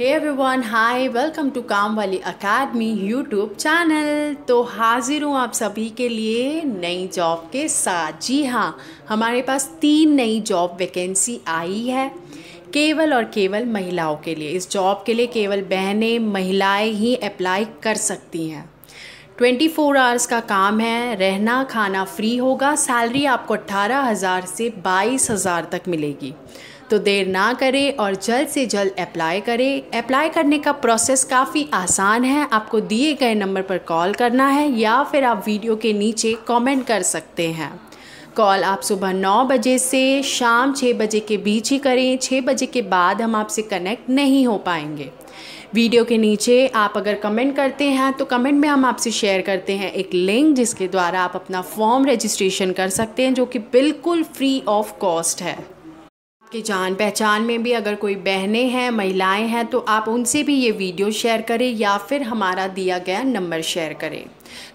hey everyone hi welcome to Kaam Wali academy YouTube channel तो हाजिर हूँ आप सभी के लिए नई जॉब के साथ जी हाँ हमारे पास तीन नई जॉब वैकेंसी आई है केवल और केवल महिलाओं के लिए इस जॉब के लिए केवल बहनें महिलाएं ही अप्लाई कर सकती हैं 24 फोर आवर्स का काम है रहना खाना फ्री होगा सैलरी आपको अट्ठारह हज़ार से बाईस हज़ार तक मिलेगी तो देर ना करें और जल्द से जल्द अप्लाई करें अप्लाई करने का प्रोसेस काफ़ी आसान है आपको दिए गए नंबर पर कॉल करना है या फिर आप वीडियो के नीचे कमेंट कर सकते हैं कॉल आप सुबह नौ बजे से शाम छः बजे के बीच ही करें छः बजे के बाद हम आपसे कनेक्ट नहीं हो पाएंगे वीडियो के नीचे आप अगर कमेंट करते हैं तो कमेंट में हम आपसे शेयर करते हैं एक लिंक जिसके द्वारा आप अपना फॉर्म रजिस्ट्रेशन कर सकते हैं जो कि बिल्कुल फ्री ऑफ कॉस्ट है आपकी जान पहचान में भी अगर कोई बहनें हैं महिलाएं हैं तो आप उनसे भी ये वीडियो शेयर करें या फिर हमारा दिया गया नंबर शेयर करें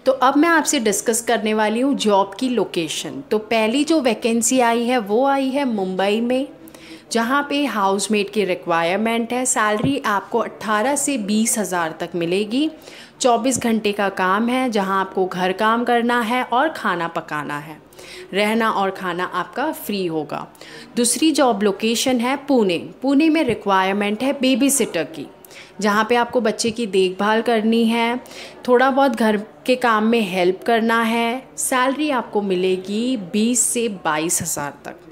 तो अब मैं आपसे डिस्कस करने वाली हूँ जॉब की लोकेशन तो पहली जो वैकेंसी आई है वो आई है मुंबई में जहाँ पे हाउस मेड की रिक्वायरमेंट है सैलरी आपको 18 से बीस हज़ार तक मिलेगी 24 घंटे का काम है जहाँ आपको घर काम करना है और खाना पकाना है रहना और खाना आपका फ्री होगा दूसरी जॉब लोकेशन है पुणे पुणे में रिक्वायरमेंट है बेबी सिटर की जहाँ पे आपको बच्चे की देखभाल करनी है थोड़ा बहुत घर के काम में हेल्प करना है सैलरी आपको मिलेगी बीस से बाईस हज़ार तक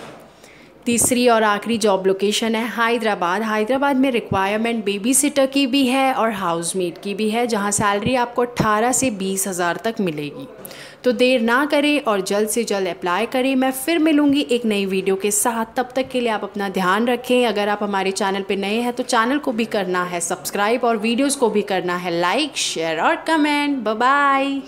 तीसरी और आखिरी जॉब लोकेशन है हैदराबाद हैदराबाद में रिक्वायरमेंट बेबी सिटर की भी है और हाउस मेड की भी है जहां सैलरी आपको 18 से बीस हज़ार तक मिलेगी तो देर ना करें और जल्द से जल्द अप्लाई करें मैं फिर मिलूंगी एक नई वीडियो के साथ तब तक के लिए आप अपना ध्यान रखें अगर आप हमारे चैनल पर नए हैं तो चैनल को भी करना है सब्सक्राइब और वीडियोज़ को भी करना है लाइक शेयर और कमेंट बाय